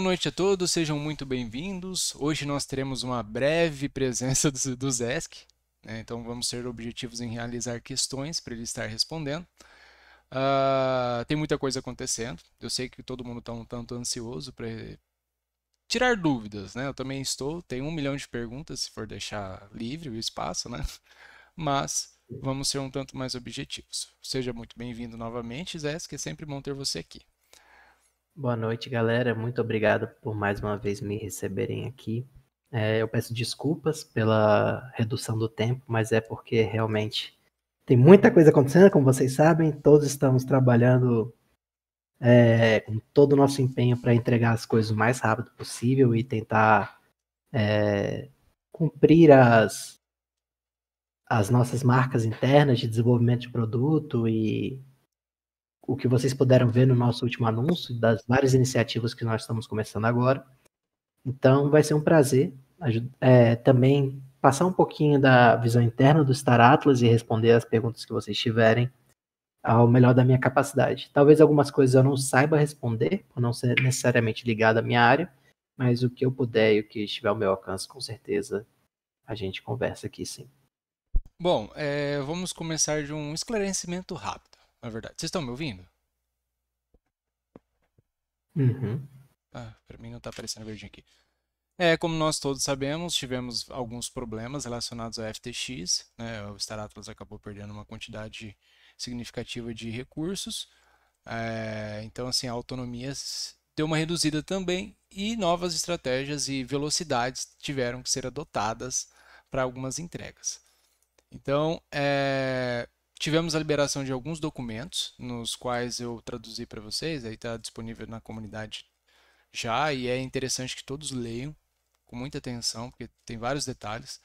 Boa noite a todos, sejam muito bem-vindos. Hoje nós teremos uma breve presença do, do né? então vamos ser objetivos em realizar questões para ele estar respondendo. Uh, tem muita coisa acontecendo, eu sei que todo mundo está um tanto ansioso para tirar dúvidas, né? Eu também estou, tem um milhão de perguntas, se for deixar livre o espaço, né? Mas vamos ser um tanto mais objetivos. Seja muito bem-vindo novamente, Zesk, que é sempre bom ter você aqui. Boa noite, galera. Muito obrigado por mais uma vez me receberem aqui. É, eu peço desculpas pela redução do tempo, mas é porque realmente tem muita coisa acontecendo, como vocês sabem. Todos estamos trabalhando é, com todo o nosso empenho para entregar as coisas o mais rápido possível e tentar é, cumprir as, as nossas marcas internas de desenvolvimento de produto e o que vocês puderam ver no nosso último anúncio, das várias iniciativas que nós estamos começando agora. Então, vai ser um prazer é, também passar um pouquinho da visão interna do Star Atlas e responder as perguntas que vocês tiverem ao melhor da minha capacidade. Talvez algumas coisas eu não saiba responder, por não ser necessariamente ligado à minha área, mas o que eu puder e o que estiver ao meu alcance, com certeza a gente conversa aqui sim. Bom, é, vamos começar de um esclarecimento rápido na é verdade. Vocês estão me ouvindo? Uhum. Ah, pra mim não tá aparecendo verdinho aqui. É, como nós todos sabemos, tivemos alguns problemas relacionados ao FTX, né? O Star Atlas acabou perdendo uma quantidade significativa de recursos. É, então, assim, a autonomia deu uma reduzida também e novas estratégias e velocidades tiveram que ser adotadas para algumas entregas. Então, é, Tivemos a liberação de alguns documentos, nos quais eu traduzi para vocês, aí está disponível na comunidade já, e é interessante que todos leiam com muita atenção, porque tem vários detalhes.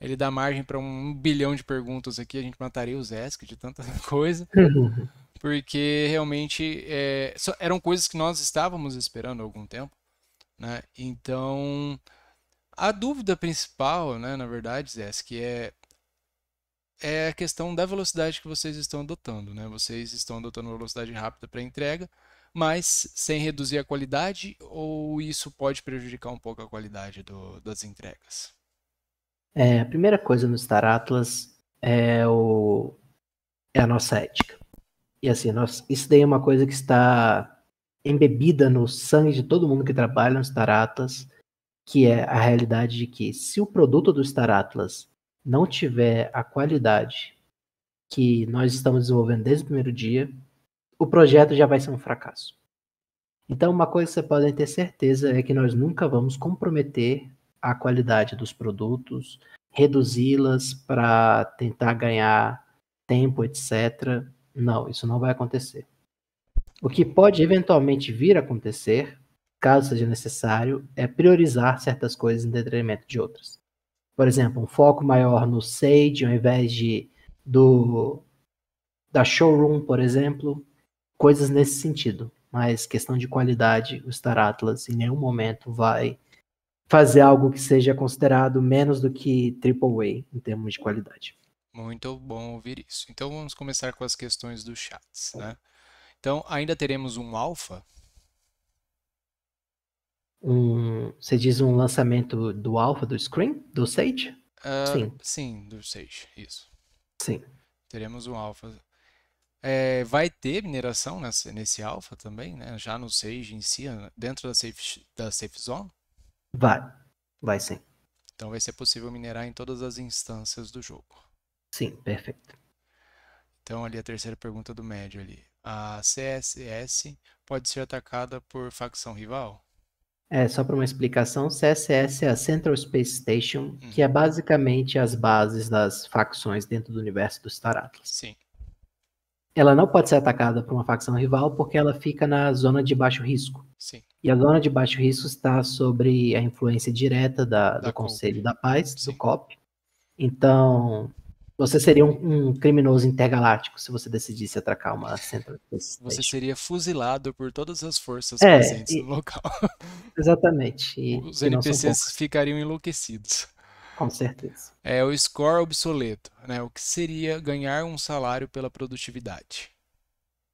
Ele dá margem para um bilhão de perguntas aqui, a gente mataria o Zesk de tanta coisa, porque realmente é, eram coisas que nós estávamos esperando há algum tempo. Né? Então, a dúvida principal, né, na verdade, Zesk, é é a questão da velocidade que vocês estão adotando. Né? Vocês estão adotando velocidade rápida para entrega, mas sem reduzir a qualidade, ou isso pode prejudicar um pouco a qualidade do, das entregas? É, a primeira coisa no Star Atlas é, o, é a nossa ética. E assim, nós, isso daí é uma coisa que está embebida no sangue de todo mundo que trabalha no Star Atlas, que é a realidade de que se o produto do Star Atlas não tiver a qualidade que nós estamos desenvolvendo desde o primeiro dia, o projeto já vai ser um fracasso. Então, uma coisa que você pode ter certeza é que nós nunca vamos comprometer a qualidade dos produtos, reduzi-las para tentar ganhar tempo, etc. Não, isso não vai acontecer. O que pode eventualmente vir a acontecer, caso seja necessário, é priorizar certas coisas em detrimento de outras por exemplo, um foco maior no Sage ao invés de do da showroom, por exemplo, coisas nesse sentido. Mas questão de qualidade, o Star Atlas em nenhum momento vai fazer algo que seja considerado menos do que AAA em termos de qualidade. Muito bom ouvir isso. Então vamos começar com as questões do chats, né? Então ainda teremos um alfa um, você diz um lançamento do alfa do Screen, do Sage? Uh, sim. Sim, do Sage, isso. Sim. Teremos um alfa. É, vai ter mineração nesse, nesse alfa também, né? Já no Sage em si, dentro da safe, da safe zone? Vai, vai sim. Então vai ser possível minerar em todas as instâncias do jogo. Sim, perfeito. Então ali a terceira pergunta do médio ali. A CSS pode ser atacada por facção rival? É, só para uma explicação, CSS é a Central Space Station, que é uhum. basicamente as bases das facções dentro do universo do Star Atlas. Sim. Ela não pode ser atacada por uma facção rival porque ela fica na zona de baixo risco. Sim. E a zona de baixo risco está sobre a influência direta da, da do Conselho da Paz, Sim. do COP. Então, você seria um, um, criminoso intergaláctico se você decidisse atracar uma central Você seria fuzilado por todas as forças é, presentes e, no local. Exatamente. E, Os NPCs ficariam enlouquecidos. Com certeza. É o score obsoleto, né? O que seria ganhar um salário pela produtividade?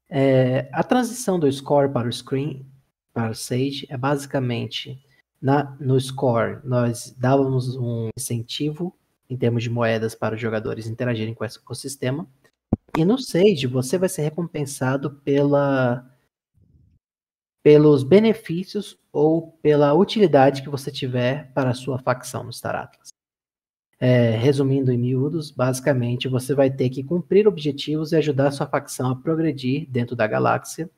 É, a transição do score para o screen, para o Sage, é basicamente na, no score nós dávamos um incentivo em termos de moedas para os jogadores interagirem com esse ecossistema. E no Sage, você vai ser recompensado pela pelos benefícios ou pela utilidade que você tiver para a sua facção no Star Atlas. É, resumindo em miúdos, basicamente você vai ter que cumprir objetivos e ajudar a sua facção a progredir dentro da galáxia.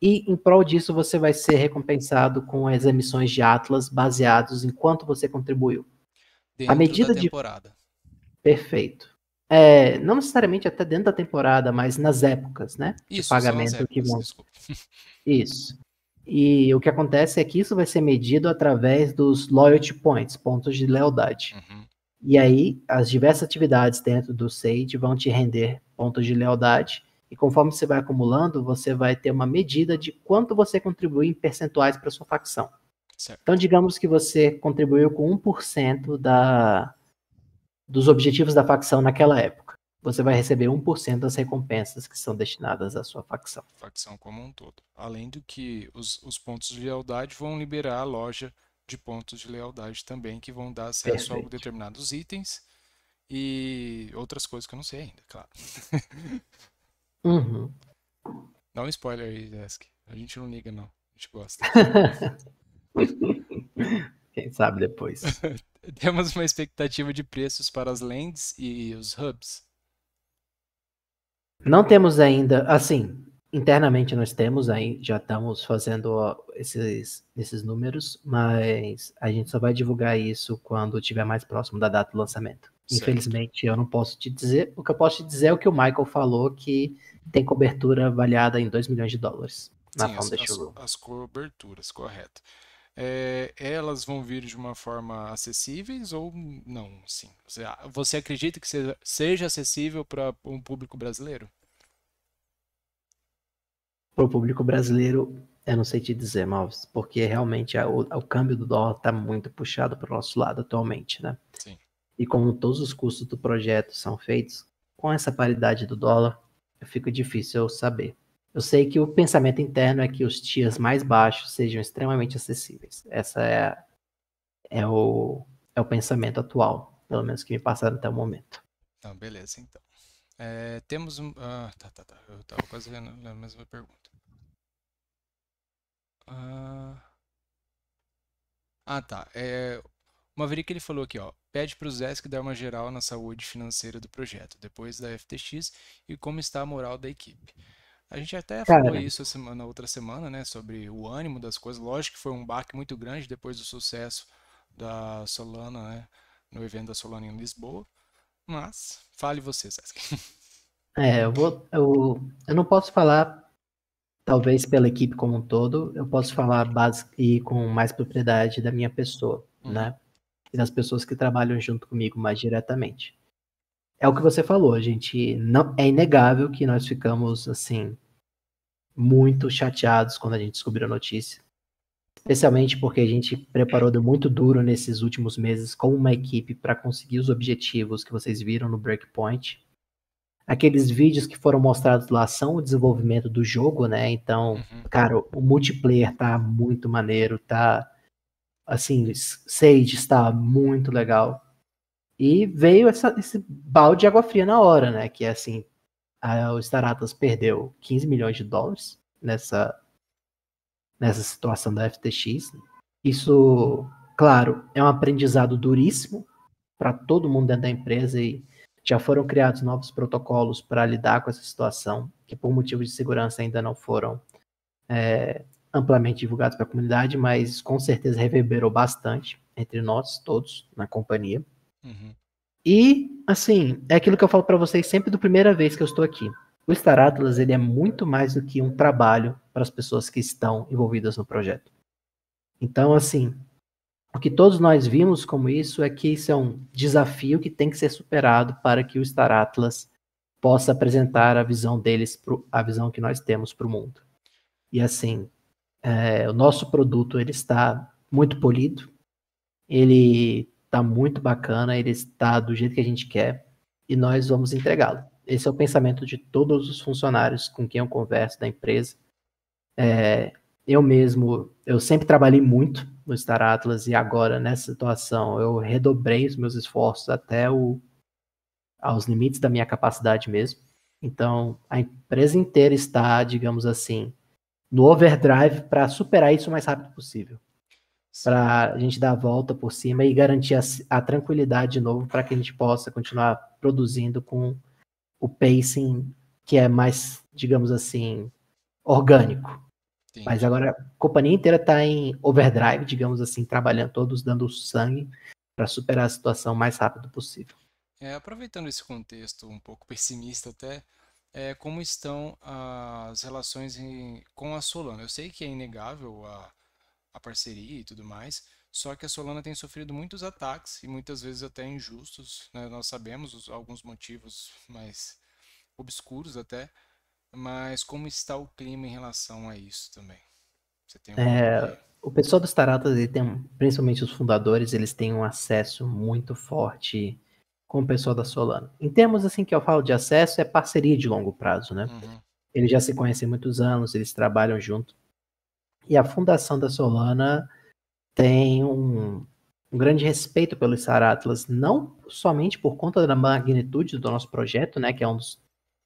E em prol disso você vai ser recompensado com as emissões de Atlas baseados em quanto você contribuiu dentro a medida da temporada. De... Perfeito. É, não necessariamente até dentro da temporada, mas nas épocas, né? Isso, pagamento épocas, que vão. Isso. E o que acontece é que isso vai ser medido através dos loyalty points, pontos de lealdade. Uhum. E aí, as diversas atividades dentro do SAGE vão te render pontos de lealdade. E conforme você vai acumulando, você vai ter uma medida de quanto você contribui em percentuais para sua facção. Certo. Então, digamos que você contribuiu com 1% da, dos objetivos da facção naquela época. Você vai receber 1% das recompensas que são destinadas à sua facção. Facção como um todo. Além do que os, os pontos de lealdade vão liberar a loja de pontos de lealdade também, que vão dar acesso Perfeito. a determinados itens e outras coisas que eu não sei ainda, claro. uhum. Dá um spoiler aí, Desk. A gente não liga, não. A gente gosta. Quem sabe depois. Temos uma expectativa de preços para as lands e os hubs? Não temos ainda, assim, internamente nós temos, aí já estamos fazendo ó, esses, esses números, mas a gente só vai divulgar isso quando estiver mais próximo da data do lançamento. Certo. Infelizmente, eu não posso te dizer. O que eu posso te dizer é o que o Michael falou, que tem cobertura avaliada em 2 milhões de dólares na Sim, as, as, as coberturas, correto é, elas vão vir de uma forma acessíveis ou não? Sim. Você, você acredita que seja, seja acessível para um público brasileiro? Para o público brasileiro, eu não sei te dizer, Malves, porque realmente a, o, o, câmbio do dólar está muito puxado para o nosso lado atualmente, né? Sim. E como todos os custos do projeto são feitos, com essa paridade do dólar, fica difícil eu saber. Eu sei que o pensamento interno é que os tias mais baixos sejam extremamente acessíveis. Essa é, é, o, é o pensamento atual, pelo menos que me passaram até o momento. Então, beleza, então. É, temos um. Ah, tá, tá, tá. Eu tava quase lendo a mesma pergunta. Ah, ah tá. É, o Maverick ele falou aqui, ó. Pede para o Zesk dar uma geral na saúde financeira do projeto, depois da FTX e como está a moral da equipe. A gente até Cara. falou isso semana, outra semana, né? Sobre o ânimo das coisas. Lógico que foi um baque muito grande depois do sucesso da Solana, né? No evento da Solana em Lisboa. Mas, fale você, Sesc. É, eu vou. Eu, eu não posso falar, talvez pela equipe como um todo, eu posso falar base, e com mais propriedade da minha pessoa, hum. né? E das pessoas que trabalham junto comigo mais diretamente é o que você falou, a gente não é inegável que nós ficamos assim muito chateados quando a gente descobriu a notícia, especialmente porque a gente preparou deu muito duro nesses últimos meses com uma equipe para conseguir os objetivos que vocês viram no Breakpoint. Aqueles vídeos que foram mostrados lá são o desenvolvimento do jogo, né? Então, uhum. cara, o multiplayer tá muito maneiro, tá assim, Sage está muito legal e veio essa, esse balde de água fria na hora, né? Que é assim, a, o Staratas perdeu 15 milhões de dólares nessa, nessa situação da FTX. Isso, claro, é um aprendizado duríssimo para todo mundo dentro da empresa e já foram criados novos protocolos para lidar com essa situação, que por motivos de segurança ainda não foram é, amplamente divulgados para a comunidade, mas com certeza reverberou bastante entre nós todos na companhia. Uhum. E, assim, é aquilo que eu falo para vocês sempre da primeira vez que eu estou aqui. O Star Atlas, ele é muito mais do que um trabalho para as pessoas que estão envolvidas no projeto. Então, assim, o que todos nós vimos como isso é que isso é um desafio que tem que ser superado para que o Star Atlas possa apresentar a visão deles, pro, a visão que nós temos para o mundo. E assim, é, o nosso produto ele está muito polido, ele tá muito bacana, ele está do jeito que a gente quer e nós vamos entregá-lo. Esse é o pensamento de todos os funcionários com quem eu converso da empresa. É, eu mesmo, eu sempre trabalhei muito no Star Atlas e agora nessa situação eu redobrei os meus esforços até o, aos limites da minha capacidade mesmo. Então a empresa inteira está, digamos assim, no overdrive para superar isso o mais rápido possível para a gente dar a volta por cima e garantir a, a tranquilidade de novo para que a gente possa continuar produzindo com o pacing que é mais, digamos assim, orgânico. Sim. Mas agora a companhia inteira está em overdrive, digamos assim, trabalhando todos, dando sangue para superar a situação o mais rápido possível. É, aproveitando esse contexto um pouco pessimista até, é, como estão as relações em, com a Solana? Eu sei que é inegável a a parceria e tudo mais. Só que a Solana tem sofrido muitos ataques e muitas vezes até injustos. Né? Nós sabemos os, alguns motivos mais obscuros até, mas como está o clima em relação a isso também? Você tem é, o pessoal dos Taratas, ele tem, principalmente os fundadores, eles têm um acesso muito forte com o pessoal da Solana. Em termos assim que eu falo de acesso, é parceria de longo prazo, né? Uhum. Eles já se conhecem há muitos anos, eles trabalham junto. E a fundação da Solana tem um, um grande respeito pelos Atlas, não somente por conta da magnitude do nosso projeto, né, que é um dos,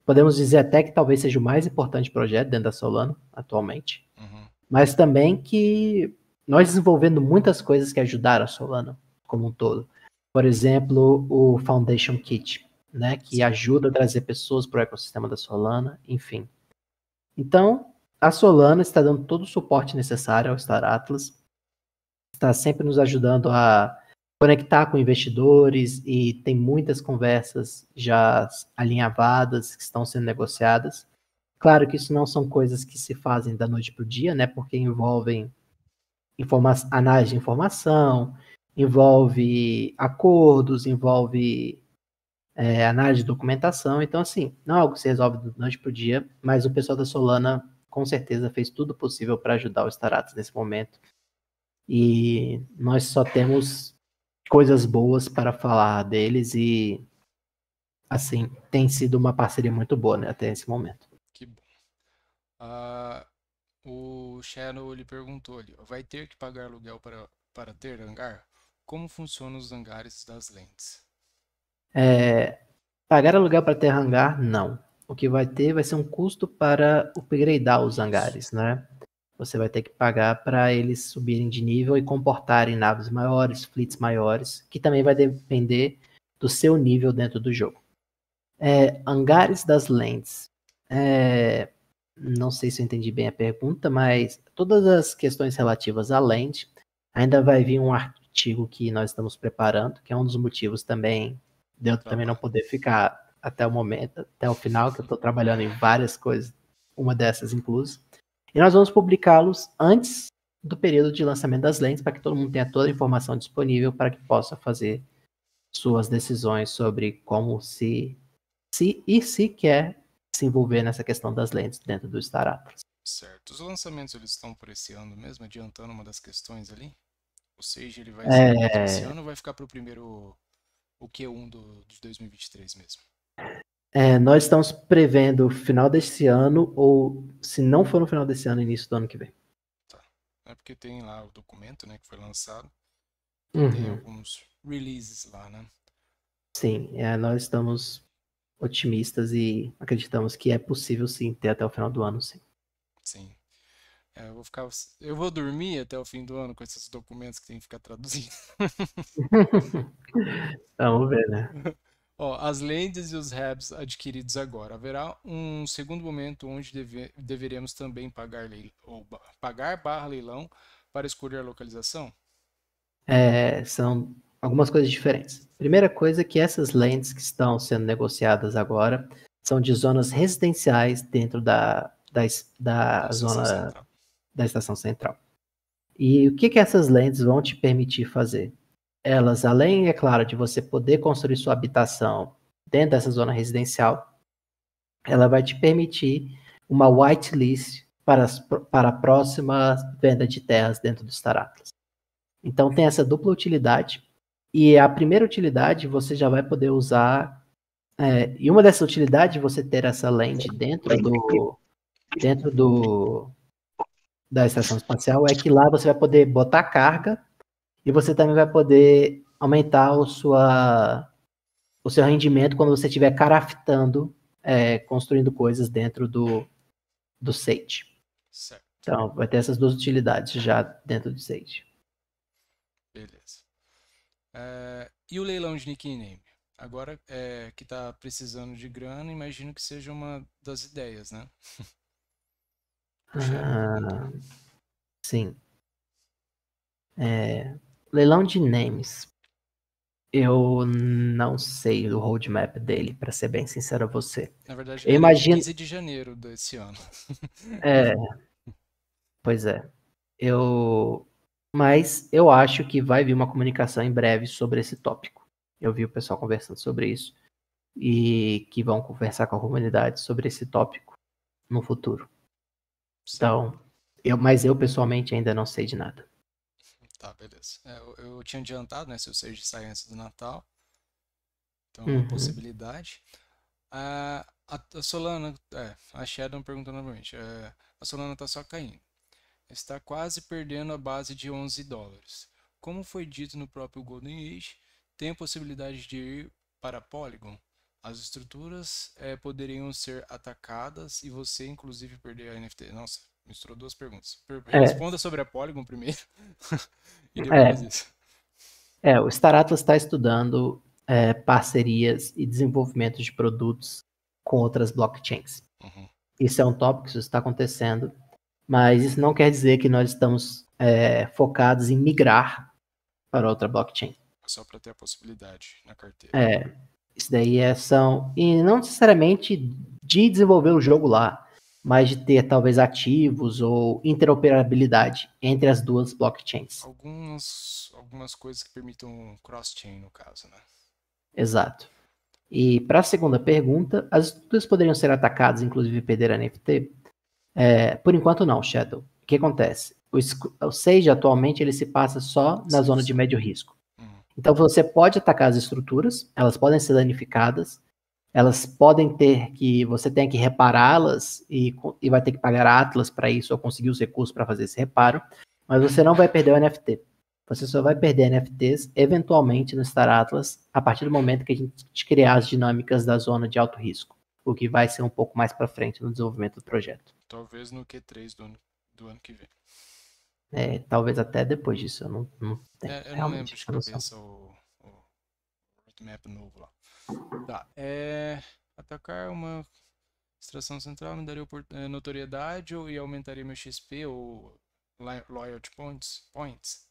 podemos dizer até que talvez seja o mais importante projeto dentro da Solana atualmente, uhum. mas também que nós desenvolvendo muitas coisas que ajudaram a Solana como um todo. Por exemplo, o Foundation Kit, né, que ajuda a trazer pessoas para o ecossistema da Solana, enfim. Então, a Solana está dando todo o suporte necessário ao Star Atlas, está sempre nos ajudando a conectar com investidores e tem muitas conversas já alinhavadas que estão sendo negociadas. Claro que isso não são coisas que se fazem da noite para o dia, né? Porque envolvem informa análise de informação, envolve acordos, envolve é, análise de documentação. Então, assim, não é algo que se resolve da noite para o dia, mas o pessoal da Solana com certeza fez tudo possível para ajudar os Taratas nesse momento. E nós só temos coisas boas para falar deles e assim, tem sido uma parceria muito boa, né, até esse momento. Que bom. Uh, o Shadow lhe perguntou ali, vai ter que pagar aluguel para, para ter hangar? Como funcionam os hangares das lentes? É, pagar aluguel para ter hangar, não o que vai ter vai ser um custo para upgradear os hangares, né? Você vai ter que pagar para eles subirem de nível e comportarem naves maiores, fleets maiores, que também vai depender do seu nível dentro do jogo. É, hangares das lentes. É, não sei se eu entendi bem a pergunta, mas todas as questões relativas à lente, ainda vai vir um artigo que nós estamos preparando, que é um dos motivos também de eu também não poder ficar até o momento, até o final, que eu estou trabalhando em várias coisas, uma dessas incluso. E nós vamos publicá-los antes do período de lançamento das lentes, para que todo mundo tenha toda a informação disponível para que possa fazer suas decisões sobre como se, se e se quer se envolver nessa questão das lentes dentro do Star Atlas. Certo. Os lançamentos eles estão por esse ano mesmo, adiantando uma das questões ali? Ou seja, ele vai é... esse ano vai ficar para o primeiro o Q1 do, de 2023 mesmo? É, nós estamos prevendo final desse ano, ou se não for no final desse ano, início do ano que vem. Tá. É porque tem lá o documento, né, que foi lançado. Uhum. Tem alguns releases lá, né? Sim, é, nós estamos otimistas e acreditamos que é possível sim ter até o final do ano, sim. Sim. É, eu, vou ficar, eu vou dormir até o fim do ano com esses documentos que tem que ficar traduzindo. Vamos ver, né? Ó, as lentes e os REBs adquiridos agora. Haverá um segundo momento onde deve, deveremos também pagar, ou, pagar barra leilão para escolher a localização? É, são algumas coisas diferentes. Primeira coisa é que essas lentes que estão sendo negociadas agora são de zonas residenciais dentro da, da, da, da zona da estação central. E o que, que essas lentes vão te permitir fazer? elas, além, é claro, de você poder construir sua habitação dentro dessa zona residencial, ela vai te permitir uma whitelist para, para a próxima venda de terras dentro dos Atlas. Então tem essa dupla utilidade. E a primeira utilidade você já vai poder usar. É, e uma dessas utilidades você ter essa lente dentro do dentro do da estação espacial é que lá você vai poder botar carga e você também vai poder aumentar o, sua, o seu rendimento quando você estiver craftando, é, construindo coisas dentro do, do Sage. Certo. Então, vai ter essas duas utilidades já dentro do Sage. Beleza. É, e o leilão de nickname? Agora é, que está precisando de grana, imagino que seja uma das ideias, né? ah, sim. É, Leilão de names. Eu não sei o roadmap dele, para ser bem sincero a você. Na verdade, eu é imagino... 15 de janeiro desse ano. é. Pois é. Eu. Mas eu acho que vai vir uma comunicação em breve sobre esse tópico. Eu vi o pessoal conversando sobre isso. E que vão conversar com a comunidade sobre esse tópico no futuro. Sim. Então, eu, mas eu pessoalmente ainda não sei de nada. Tá, beleza. É, eu, eu, tinha adiantado, né? Se eu seja de antes do Natal. Então, é uhum. uma possibilidade. Ah, a, Solana, é, a Shadow perguntou novamente. É, a Solana está só caindo. Está quase perdendo a base de 11 dólares. Como foi dito no próprio Golden Age, tem a possibilidade de ir para Polygon. As estruturas é, poderiam ser atacadas e você, inclusive, perder a NFT. Nossa, Misturou duas perguntas. É. Responda é. sobre a Polygon primeiro e é. depois é. isso. É, o Star Atlas está estudando é, parcerias e desenvolvimento de produtos com outras blockchains. Uhum. Isso é um tópico, isso está acontecendo, mas isso não quer dizer que nós estamos é, focados em migrar para outra blockchain. É só para ter a possibilidade na carteira. É, isso daí é são. E não necessariamente de desenvolver o jogo lá mas de ter talvez ativos ou interoperabilidade entre as duas blockchains. Alguns, algumas coisas que permitam cross-chain, no caso, né? Exato. E para a segunda pergunta, as estruturas poderiam ser atacadas, inclusive perder a NFT? É, por enquanto não, Shadow. O que acontece? O, o Sage atualmente ele se passa só na zona de médio risco. Hum. Então você pode atacar as estruturas, elas podem ser danificadas, elas podem ter que você tem que repará-las e, e vai ter que pagar Atlas para isso ou conseguir os recursos para fazer esse reparo, mas você não vai perder o NFT. Você só vai perder NFTs eventualmente no Star Atlas a partir do momento que a gente criar as dinâmicas da zona de alto risco, o que vai ser um pouco mais para frente no desenvolvimento do projeto. Talvez no Q3 do ano, do ano que vem. É, talvez até depois disso, eu não, não é, tenho. É, eu não lembro de cabeça o, o roadmap novo lá. Tá. É... Atacar uma extração central me daria eh, notoriedade ou e aumentaria meu XP ou loyalty points? points?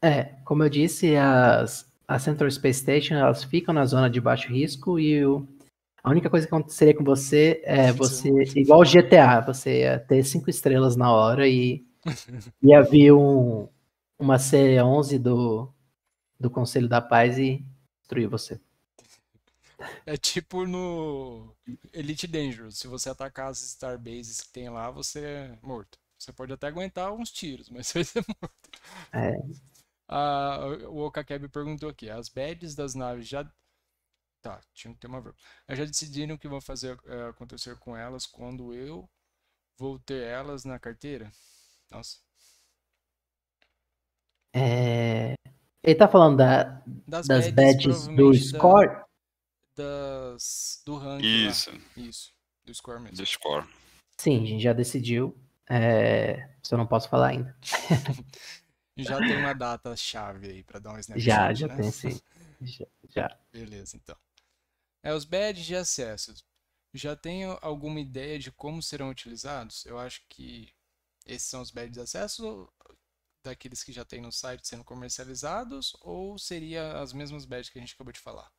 É, como eu disse, as, as Central Space Station elas ficam na zona de baixo risco e o, a única coisa que aconteceria com você é você, igual o GTA, você ia ter cinco estrelas na hora e ia vir um, uma C11 do, do Conselho da Paz e destruir você. É tipo no Elite Dangerous. Se você atacar as Starbases que tem lá, você é morto. Você pode até aguentar uns tiros, mas você é morto. É. Ah, o Okakeb perguntou aqui. As badges das naves já... Tá, tinha que ter uma verba. Já decidiram o que vão fazer é, acontecer com elas quando eu vou ter elas na carteira? Nossa. É... Ele tá falando da, das, das badges, badges do Score? Da das, do ranking. Isso. Lá. Isso. Do score mesmo. Do score. Sim, a gente já decidiu. É... Só não posso falar ainda. já tem uma data chave aí para dar um snapshot. Já, já né? tem sim. Já, já. Beleza, então. É, os badges de acesso. Já tem alguma ideia de como serão utilizados? Eu acho que esses são os badges de acesso daqueles que já tem no site sendo comercializados ou seria as mesmas badges que a gente acabou de falar?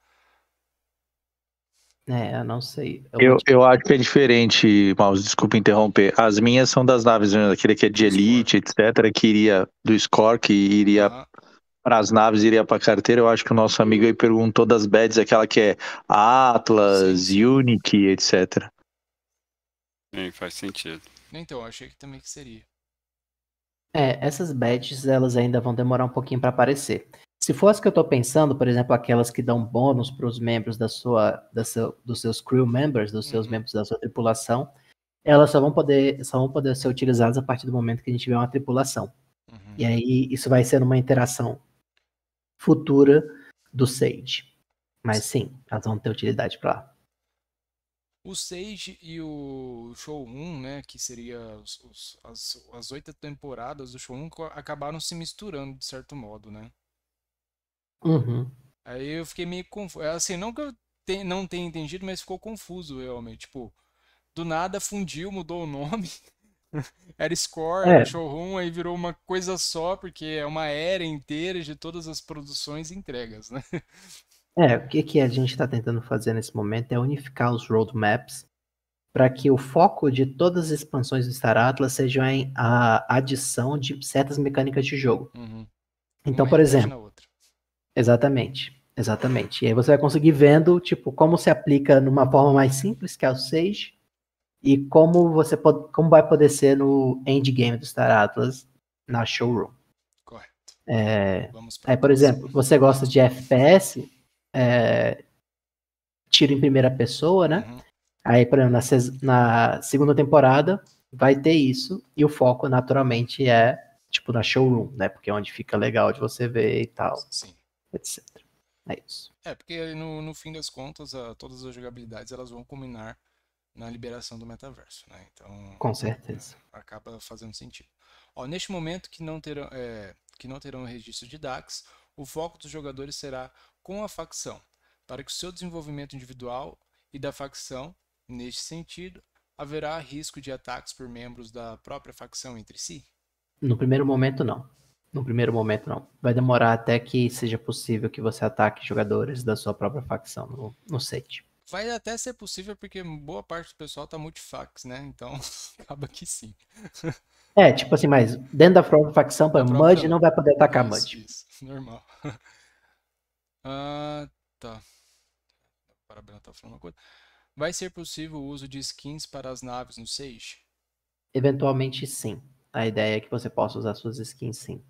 É, eu não sei. Eu, eu, eu, acho que é diferente, Maus, desculpa interromper. As minhas são das naves, né? aquele que é de elite, etc., que iria do score, que iria para as naves, iria para a carteira. Eu acho que o nosso amigo aí perguntou das beds, aquela que é Atlas, Sim. Unique, etc. Sim, faz sentido. Então, eu achei que também que seria. É, essas badges elas ainda vão demorar um pouquinho para aparecer. Se fosse que eu estou pensando, por exemplo, aquelas que dão bônus para os membros da sua, da seu, dos seus crew members, dos seus uhum. membros da sua tripulação, elas só vão poder, só vão poder ser utilizadas a partir do momento que a gente tiver uma tripulação. Uhum. E aí isso vai ser uma interação futura do Sage. Mas sim, elas vão ter utilidade para lá. O Sage e o Show 1, né, que seria os, os, as, as oito temporadas do Show 1, acabaram se misturando de certo modo, né? Uhum. Aí eu fiquei meio confuso. É assim, não que eu te... não tenha entendido, mas ficou confuso realmente. Tipo, do nada fundiu, mudou o nome. era Score, é. era Showroom, aí virou uma coisa só, porque é uma era inteira de todas as produções e entregas, né? É, o que, que a gente está tentando fazer nesse momento é unificar os roadmaps para que o foco de todas as expansões do Star Atlas seja em a adição de certas mecânicas de jogo. Uhum. Então, uma por exemplo, Exatamente, exatamente. E aí você vai conseguir vendo, tipo, como se aplica numa forma mais simples, que é o Sage, e como você pode, como vai poder ser no endgame do Star Atlas na showroom. Correto. É, aí, por exemplo, você gosta de FPS, é, tiro em primeira pessoa, né? Uhum. Aí, por exemplo, na, na segunda temporada vai ter isso, e o foco naturalmente é tipo na showroom, né? Porque é onde fica legal de você ver e tal. Sim etc. É isso. É, porque no, no fim das contas, a, todas as jogabilidades elas vão culminar na liberação do metaverso, né? Então, com certeza. É, acaba fazendo sentido. Ó, neste momento que não terão é, que não terão registro de DAX, o foco dos jogadores será com a facção, para que o seu desenvolvimento individual e da facção, neste sentido, haverá risco de ataques por membros da própria facção entre si? No primeiro momento, não no primeiro momento, não. Vai demorar até que seja possível que você ataque jogadores da sua própria facção no, no set. Vai até ser possível porque boa parte do pessoal tá multifax, né? Então acaba que sim. É, tipo assim, mas dentro da própria facção, para Mud não vai poder atacar isso, Mud. Isso, normal. Ah, tá. Parabéns, tá falando uma coisa. Vai ser possível o uso de skins para as naves no Sage? Eventualmente sim. A ideia é que você possa usar suas skins sim.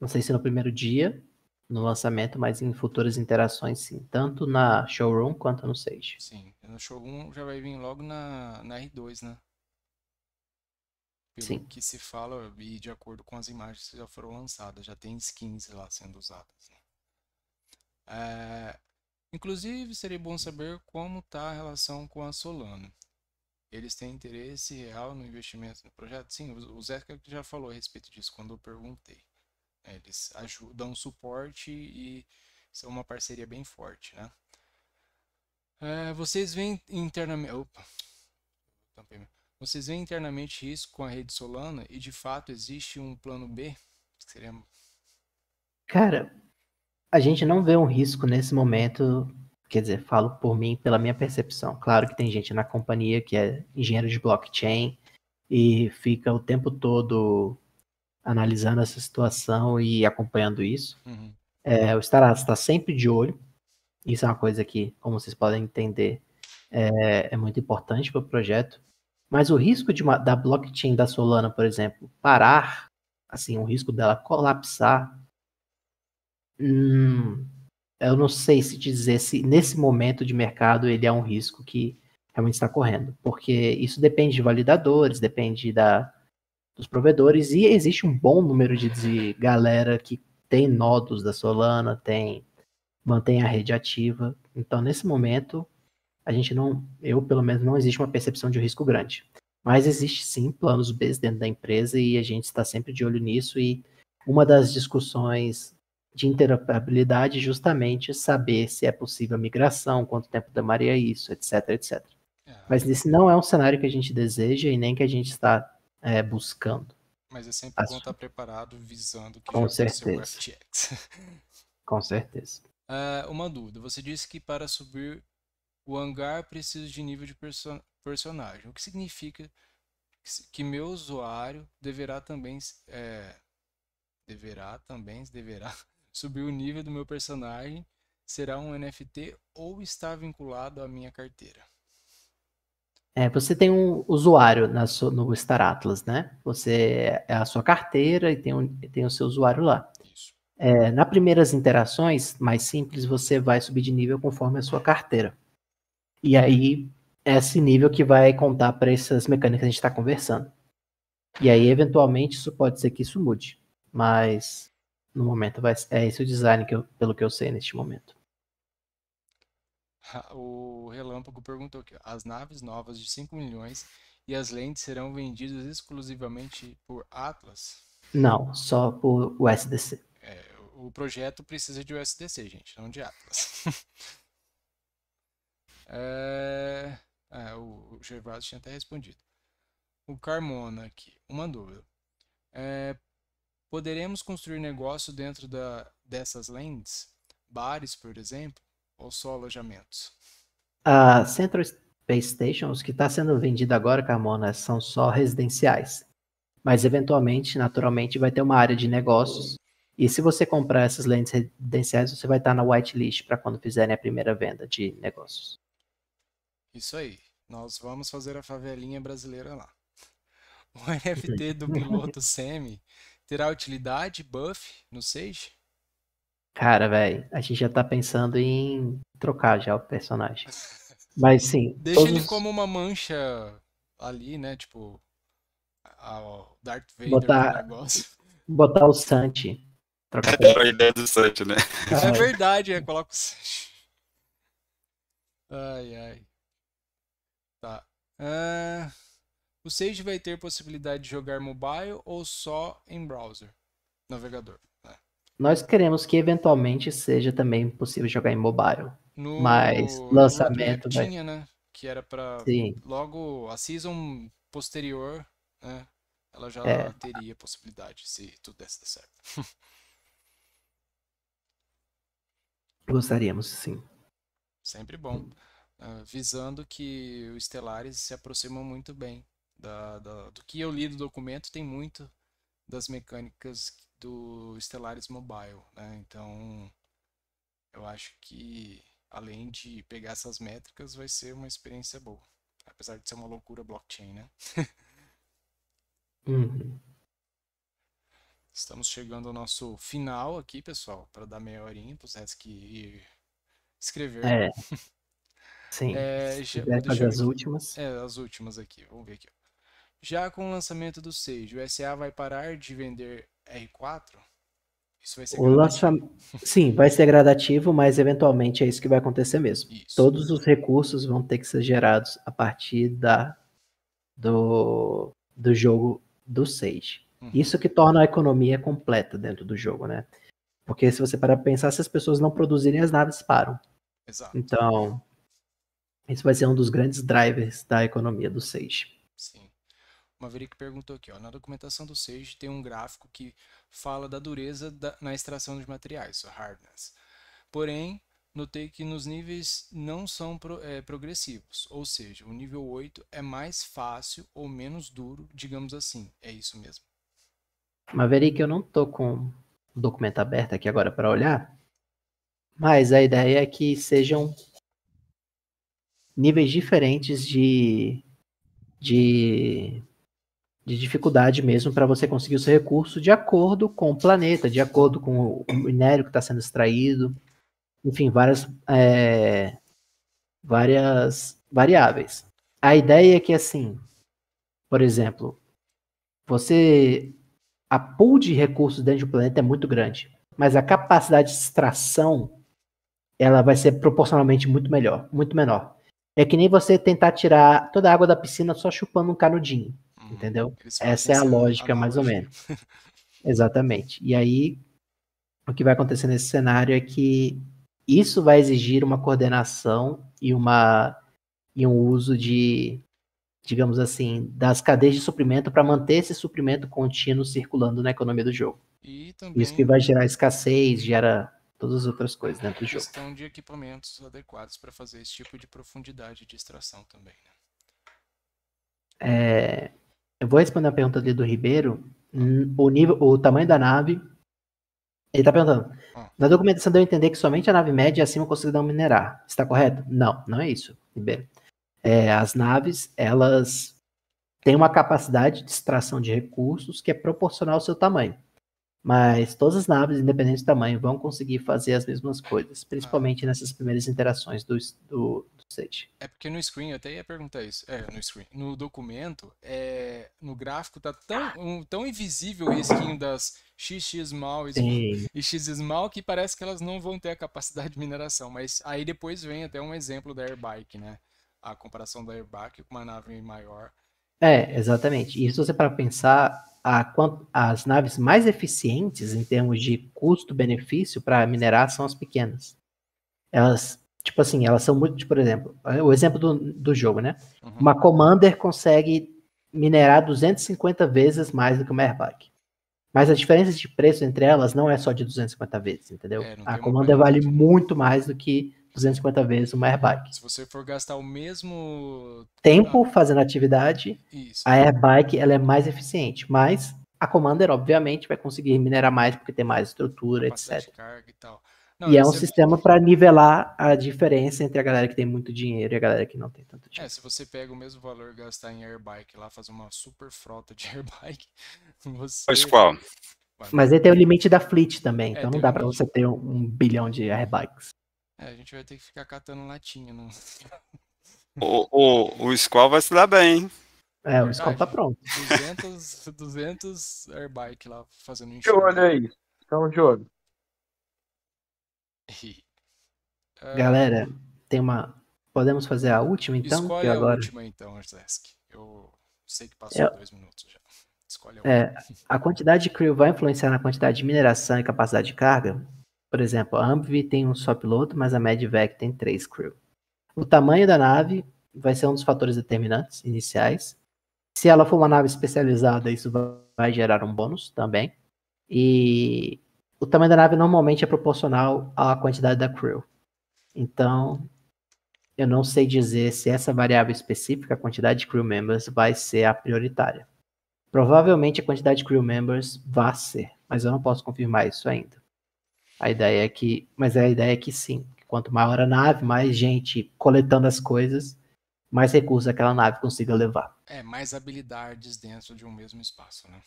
Não sei se no primeiro dia, no lançamento, mas em futuras interações, sim. Tanto na showroom quanto no Sage. Sim, no showroom já vai vir logo na, na R2, né? Pelo sim. que se fala e de acordo com as imagens que já foram lançadas, já tem skins lá sendo usadas. Né? É... Inclusive, seria bom saber como está a relação com a Solana. Eles têm interesse real no investimento no projeto? Sim, o Zé já falou a respeito disso quando eu perguntei. É, eles ajudam, suporte e são uma parceria bem forte, né? É, vocês veem internamente... Opa! Vocês veem internamente risco com a rede Solana e de fato existe um plano B? Seria... Cara, a gente não vê um risco nesse momento. Quer dizer, falo por mim, pela minha percepção. Claro que tem gente na companhia que é engenheiro de blockchain e fica o tempo todo analisando essa situação e acompanhando isso. Uhum. É, o Starat está sempre de olho. Isso é uma coisa que, como vocês podem entender, é, é muito importante para o projeto. Mas o risco de uma, da blockchain da Solana, por exemplo, parar, assim, o risco dela colapsar, hum, eu não sei se dizer se nesse momento de mercado ele é um risco que realmente está correndo, porque isso depende de validadores, depende da, dos provedores e existe um bom número de, de galera que tem nodos da Solana, tem mantém a rede ativa. Então, nesse momento, a gente não, eu pelo menos não existe uma percepção de risco grande. Mas existe sim planos B dentro da empresa e a gente está sempre de olho nisso e uma das discussões de interoperabilidade é justamente saber se é possível a migração, quanto tempo demoraria isso, etc, etc. É. Mas esse não é um cenário que a gente deseja e nem que a gente está é, buscando. Mas é sempre bom estar preparado, visando que Com certeza. FTX. Com certeza. Uh, uma dúvida. Você disse que para subir o hangar preciso de nível de perso personagem. O que significa que meu usuário deverá também é, deverá também deverá subir o nível do meu personagem será um NFT ou está vinculado à minha carteira? É, você tem um usuário na sua, no Star Atlas, né? Você é a sua carteira e tem, um, tem o seu usuário lá. É, na primeiras interações mais simples, você vai subir de nível conforme a sua carteira. E aí é esse nível que vai contar para essas mecânicas que a gente está conversando. E aí, eventualmente, isso pode ser que isso mude. Mas no momento vai, é esse o design que eu, pelo que eu sei neste momento. O Relâmpago perguntou aqui: as naves novas de 5 milhões e as lentes serão vendidas exclusivamente por Atlas? Não, só por USDC. É, o projeto precisa de USDC, gente, não de Atlas. é... É, o, o tinha até respondido. O Carmona aqui, uma dúvida. É, poderemos construir negócio dentro da, dessas lentes? Bares, por exemplo? Ou só alojamentos? A Central Space Station, os que está sendo vendido agora, Carmona, são só residenciais. Mas eventualmente, naturalmente, vai ter uma área de negócios. E se você comprar essas lentes residenciais, você vai estar tá na whitelist para quando fizerem a primeira venda de negócios. Isso aí. Nós vamos fazer a favelinha brasileira lá. O NFT do piloto Semi terá utilidade, buff no Sage? Cara, velho, a gente já tá pensando em trocar já o personagem. Mas sim. Deixa todos... ele como uma mancha ali, né? Tipo, Darth Vader botar, negócio. Botar o Santi. Trocar a ideia do Santi, né? É verdade, é, coloca o Santi. Ai, ai. Tá. Uh, o Sage vai ter possibilidade de jogar mobile ou só em browser? Navegador. Nós queremos que eventualmente seja também possível jogar em mobile. No, mas lançamento. No tinha, vai... né? Que era para logo a season posterior, né? Ela já é. teria possibilidade se tudo desse certo. Gostaríamos, sim. Sempre bom. Uh, né? visando que o Estelares se aproxima muito bem. Da, da, do que eu li do documento, tem muito das mecânicas do Stellaris Mobile, né? Então, eu acho que além de pegar essas métricas, vai ser uma experiência boa, apesar de ser uma loucura blockchain, né? uhum. Estamos chegando ao nosso final aqui, pessoal, para dar meia horinha para os restos que escrever. É. Sim. É, já, fazer as aqui. últimas. É, as últimas aqui. Vamos ver aqui. Já com o lançamento do Sage, o SA vai parar de vender é R4? Isso vai ser o Sim, vai ser gradativo, mas eventualmente é isso que vai acontecer mesmo. Isso. Todos os recursos vão ter que ser gerados a partir da do, do jogo do Sage. Uhum. Isso que torna a economia completa dentro do jogo, né? Porque se você parar para pensar, se as pessoas não produzirem, as naves param. Exato. Então, isso vai ser um dos grandes drivers da economia do Sage. Sim. Maverick perguntou aqui, ó, na documentação do Sage tem um gráfico que fala da dureza da, na extração de materiais, o hardness. Porém, notei que nos níveis não são pro, é, progressivos, ou seja, o nível 8 é mais fácil ou menos duro, digamos assim. É isso mesmo. Maverick, eu não tô com o documento aberto aqui agora para olhar, mas a ideia é que sejam níveis diferentes de, de de dificuldade mesmo para você conseguir o seu recurso de acordo com o planeta, de acordo com o minério que está sendo extraído, enfim, várias, é, várias variáveis. A ideia é que, assim, por exemplo, você. A pool de recursos dentro do planeta é muito grande, mas a capacidade de extração ela vai ser proporcionalmente muito melhor, muito menor. É que nem você tentar tirar toda a água da piscina só chupando um canudinho. Uhum. Entendeu? Essa é a é lógica, mais ou menos. Exatamente. E aí, o que vai acontecer nesse cenário é que isso vai exigir uma coordenação e, uma, e um uso de, digamos assim, das cadeias de suprimento para manter esse suprimento contínuo circulando na economia do jogo. Também... Isso que vai gerar escassez, gera todas as outras coisas dentro do jogo. Questão de equipamentos adequados para fazer esse tipo de profundidade de extração também. Né? É, eu vou responder a pergunta ali do Ribeiro. O, nível, o tamanho da nave. Ele está perguntando. Ah. Na documentação deu a entender que somente a nave média e acima conseguirão minerar. Está correto? Não, não é isso, Ribeiro. É, as naves, elas têm uma capacidade de extração de recursos que é proporcional ao seu tamanho. Mas todas as naves, independente do tamanho, vão conseguir fazer as mesmas coisas, ah. principalmente ah. nessas primeiras interações do, do, do É porque no screen, eu até ia perguntar isso, é, no screen, no documento, é, no gráfico tá tão, um, tão invisível o skin das XX Small e, e X mal que parece que elas não vão ter a capacidade de mineração, mas aí depois vem até um exemplo da airbike, né? A comparação da airbike com uma nave maior é, exatamente. E se você para pensar, a, as naves mais eficientes em termos de custo-benefício para minerar são as pequenas. Elas, tipo assim, elas são muito, tipo, por exemplo, o exemplo do, do jogo, né? Uhum. Uma Commander consegue minerar 250 vezes mais do que uma Airbag. Mas a diferença de preço entre elas não é só de 250 vezes, entendeu? É, a Commander vale muito mais do que 250 vezes uma airbike. Se você for gastar o mesmo tempo fazendo atividade, Isso. a airbike ela é mais eficiente, mas a Commander obviamente vai conseguir minerar mais porque tem mais estrutura, etc. Carga e tal. Não, e é um é sistema para nivelar a diferença entre a galera que tem muito dinheiro e a galera que não tem tanto é, dinheiro. É, se você pega o mesmo valor gastar em airbike lá, fazer uma super frota de airbike, você... Pois qual? Mas aí tem o limite da fleet também, é, então não dá para você ter um, um bilhão de airbikes. É, a gente vai ter que ficar catando latinha. Não. O, o, o Squall vai se dar bem, É, o Squall tá pronto. 200, 200 airbike lá fazendo enxergo. De olho aí. Então, de olho. Ah, Galera, tem uma. Podemos fazer a última então? Escolhe a agora... última então, Arzesk. Eu sei que passou Eu... É. dois minutos já. Escolhe a é, última. É, a quantidade de crew vai influenciar na quantidade de mineração e capacidade de carga? Por exemplo, a Humvee tem um só piloto, mas a Medivac tem três crew. O tamanho da nave vai ser um dos fatores determinantes iniciais. Se ela for uma nave especializada, isso vai gerar um bônus também. E o tamanho da nave normalmente é proporcional à quantidade da crew. Então, eu não sei dizer se essa variável específica, a quantidade de crew members, vai ser a prioritária. Provavelmente a quantidade de crew members vai ser, mas eu não posso confirmar isso ainda. A ideia é que, mas é a ideia é que sim, quanto maior a nave, mais gente coletando as coisas, mais recursos aquela nave consiga levar. É, mais habilidades dentro de um mesmo espaço, né?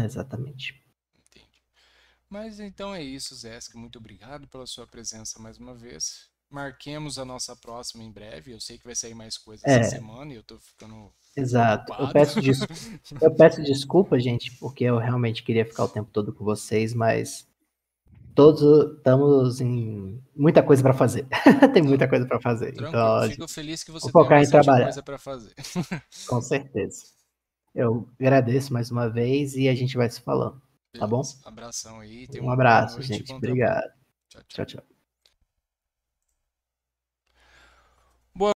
É, exatamente. Entendi. Mas então é isso, Zesk. Muito obrigado pela sua presença mais uma vez. Marquemos a nossa próxima em breve. Eu sei que vai sair mais coisa é. essa semana e eu tô ficando. Exato. Eu peço, des... eu peço desculpa, gente, porque eu realmente queria ficar o tempo todo com vocês, mas todos estamos em muita coisa para fazer. Tem muita coisa para fazer. então, fico feliz que você focar tem em trabalhar. coisa para fazer. Com certeza. Eu agradeço mais uma vez e a gente vai se falando, tá bom? Abração aí. um, um abraço, gente. Obrigado. tchau, tchau. tchau, tchau.